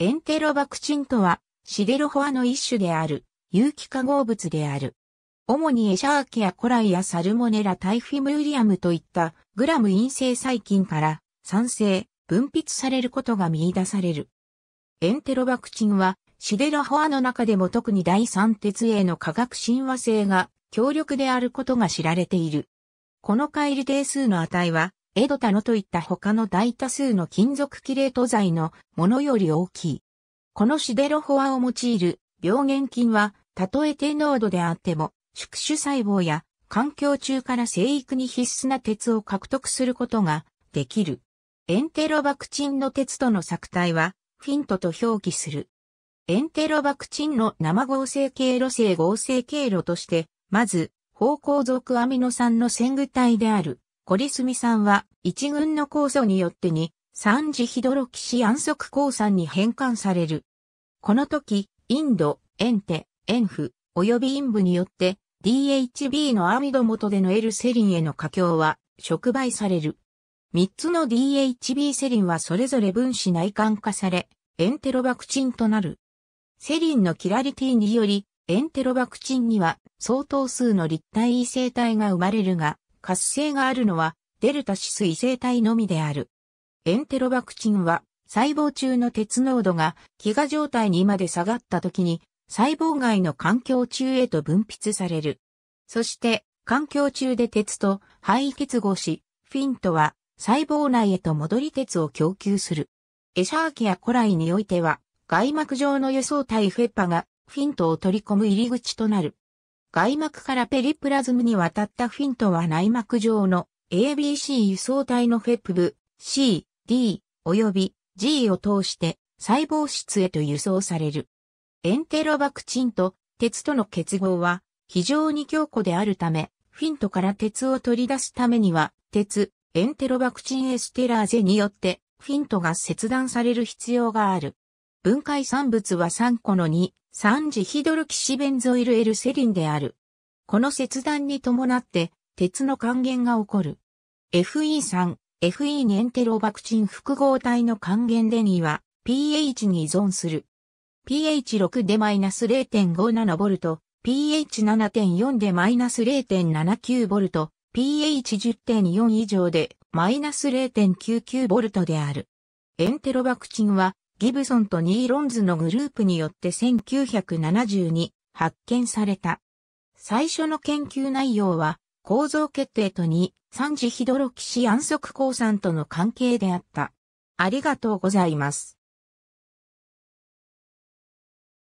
エンテロバクチンとは、シデロホアの一種である、有機化合物である。主にエシャーキやコライやサルモネラタイフィムーリアムといったグラム陰性細菌から酸性、分泌されることが見出される。エンテロバクチンはシデロホアの中でも特に第三鉄への化学親和性が強力であることが知られている。この回ル定数の値はエドタノといった他の大多数の金属キレート剤のものより大きい。このシデロフォアを用いる病原菌は、たとえ低濃度であっても、宿主細胞や環境中から生育に必須な鉄を獲得することができる。エンテロバクチンの鉄との作体は、フィントと表記する。エンテロバクチンの生合成経路性合成経路として、まず、方向属アミノ酸の線具体である、コリスミ酸は一群の酵素によってに三次ヒドロキシ安息鉱酸に変換される。この時、インド、エンテ、エンフ、及びインブによって DHB のアミド元での L セリンへの過強は触媒される。三つの DHB セリンはそれぞれ分子内管化され、エンテロバクチンとなる。セリンのキラリティにより、エンテロバクチンには相当数の立体異性体が生まれるが、活性があるのは、デルタ指数異性体のみである。エンテロバクチンは、細胞中の鉄濃度が飢餓状態にまで下がった時に、細胞外の環境中へと分泌される。そして、環境中で鉄と肺結合し、フィントは細胞内へと戻り鉄を供給する。エシャーキや古来においては、外膜上の輸送体フェッパがフィントを取り込む入り口となる。外膜からペリプラズムに渡ったフィントは内膜上の ABC 輸送体のフェプブ C、D、及び G を通して細胞質へと輸送される。エンテロバクチンと鉄との結合は非常に強固であるため、フィントから鉄を取り出すためには、鉄、エンテロバクチンエステラーゼによって、フィントが切断される必要がある。分解産物は3個の2、3次ヒドルキシベンゾイルエルセリンである。この切断に伴って、鉄の還元が起こる。FE3、FE ネンテロバクチン複合体の還元で2は、pH に依存する。pH6 でマイナス0 5 7ト、pH7.4 でマイナス0 7 9ト、pH10.4 以上でマイナス0 9 9トである。エンテロバクチンはギブソンとニーロンズのグループによって1 9 7 2に発見された。最初の研究内容は構造決定と2、三次ヒドロキシ安息鉱酸との関係であった。ありがとうございます。